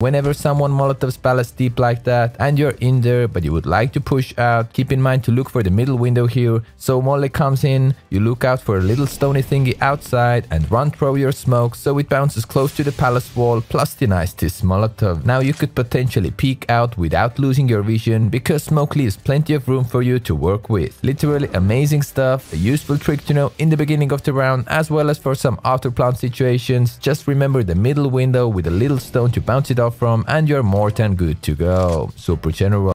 Whenever someone Molotovs palace deep like that and you're in there but you would like to push out, keep in mind to look for the middle window here. So Molly comes in, you look out for a little stony thingy outside and run throw your smoke so it bounces close to the palace wall plus denies this Molotov. Now you could potentially peek out without losing your vision because smoke leaves plenty of room for you to work with. Literally amazing stuff, a useful trick to know in the beginning of the round as well as for some auto plant situations. Just remember the middle window with a little stone to bounce it off stuff from and you're more than good to go. Super general.